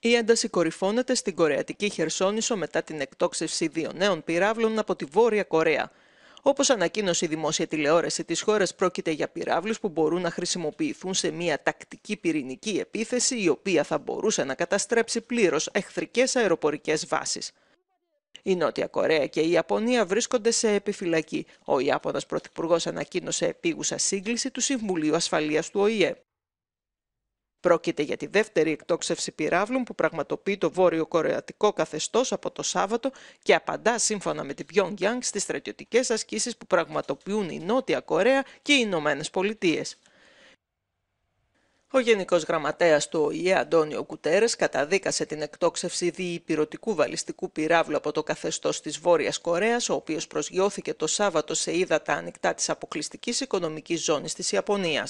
Η ένταση κορυφώνεται στην Κορεατική Χερσόνησο μετά την εκτόξευση δύο νέων πυράβλων από τη Βόρεια Κορέα. Όπως ανακοίνωσε η δημόσια τηλεόραση της χώρας, πρόκειται για πυράβλους που μπορούν να χρησιμοποιηθούν σε μια τακτική πυρηνική επίθεση, η οποία θα μπορούσε να καταστρέψει πλήρως εχθρικές αεροπορικές βάσεις. Η Νότια Κορέα και η Ιαπωνία βρίσκονται σε επιφυλακή. Ο Ιάπωνας Πρωθυπουργός ανακοίνωσε επίγουσα σύγκληση του Συμβουλίου Ασφαλείας του ΟΗΕ. Πρόκειται για τη δεύτερη εκτόξευση πυράβλων που πραγματοποιεί το βόρειο κορεατικό καθεστώς από το Σάββατο και απαντά σύμφωνα με την Πιον Γιάνγκ στις στρατιωτικές ασκήσεις που πραγματοποιούν η Νότια Κορέα και οι Ηνωμένες Πολιτείες. Ο Γενικός Γραμματέας του ΟΗΕ, Αντώνιο Κουτέρες, καταδίκασε την εκτόξευση διυπηρωτικού βαλιστικού πυράβλου από το καθεστώς της Βόρειας Κορέας, ο οποίος προσγειώθηκε το Σάββατο σε ύδατα ανοιχτά της αποκλειστικής οικονομικής ζώνης της Ιαπωνίας.